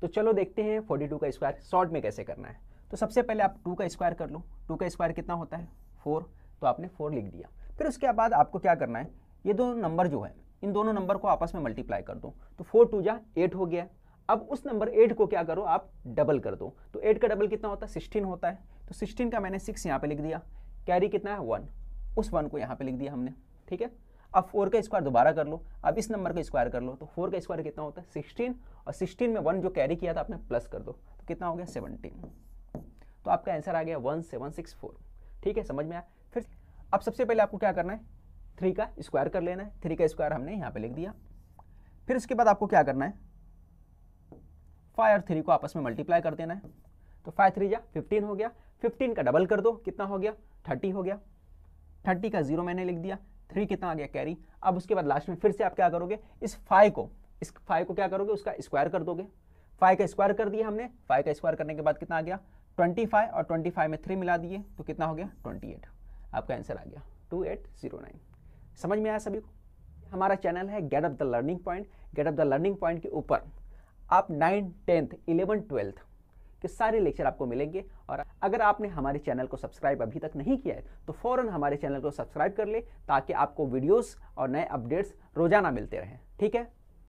तो चलो देखते हैं फोर्टी टू का स्क्वायर शॉर्ट में कैसे करना है तो सबसे पहले आप टू का स्क्वायर कर लो टू का स्क्वायर कितना होता है फोर तो आपने फोर लिख दिया फिर उसके बाद आपको क्या करना है ये दोनों नंबर जो है इन दोनों नंबर को आपस में मल्टीप्लाई कर दो तो फोर टू जा एट हो गया अब उस नंबर एट को क्या करो आप डबल कर दो तो एट का डबल कितना होता है सिक्सटीन होता है तो सिक्सटीन का मैंने सिक्स यहाँ पे लिख दिया कैरी कितना है वन उस वन को यहाँ पे लिख दिया हमने ठीक है अब फोर का स्क्वायर दोबारा कर लो अब इस नंबर का स्क्वायर कर लो तो फोर का स्क्वायर कितना होता है सिक्सटीन और सिक्सटीन में वन जो कैरी किया था आपने प्लस कर दो तो कितना हो गया सेवनटीन तो आपका आंसर आ गया वन सेवन सिक्स फोर ठीक है समझ में आया फिर अब सबसे पहले आपको क्या करना है थ्री का स्क्वायर कर लेना है थ्री का स्क्वायर हमने यहाँ पर लिख दिया फिर उसके बाद आपको क्या करना है फाइव और थ्री को आपस में मल्टीप्लाई कर देना है तो फाइव थ्री या फिफ्टीन हो गया फिफ्टीन का डबल कर दो कितना हो गया थर्टी हो गया थर्टी का जीरो मैंने लिख दिया थ्री कितना आ गया कैरी अब उसके बाद लास्ट में फिर से आप क्या करोगे इस फाइव को इस फाइव को क्या करोगे उसका स्क्वायर कर दोगे फाइव का स्क्वायर कर दिया हमने फाइव का स्क्वायर करने के बाद कितना आ गया ट्वेंटी फाइव और ट्वेंटी फाइव में थ्री मिला दिए तो कितना हो गया ट्वेंटी एट आपका आंसर आ गया टू एट जीरो नाइन समझ में आया सभी को हमारा चैनल है get up the learning point get up the learning point के ऊपर आप नाइन टेंथ इलेवन ट्वेल्थ के सारे लेक्चर आपको मिलेंगे और अगर आपने हमारे चैनल को सब्सक्राइब अभी तक नहीं किया है तो फ़ौरन हमारे चैनल को सब्सक्राइब कर ले ताकि आपको वीडियोस और नए अपडेट्स रोज़ाना मिलते रहें ठीक है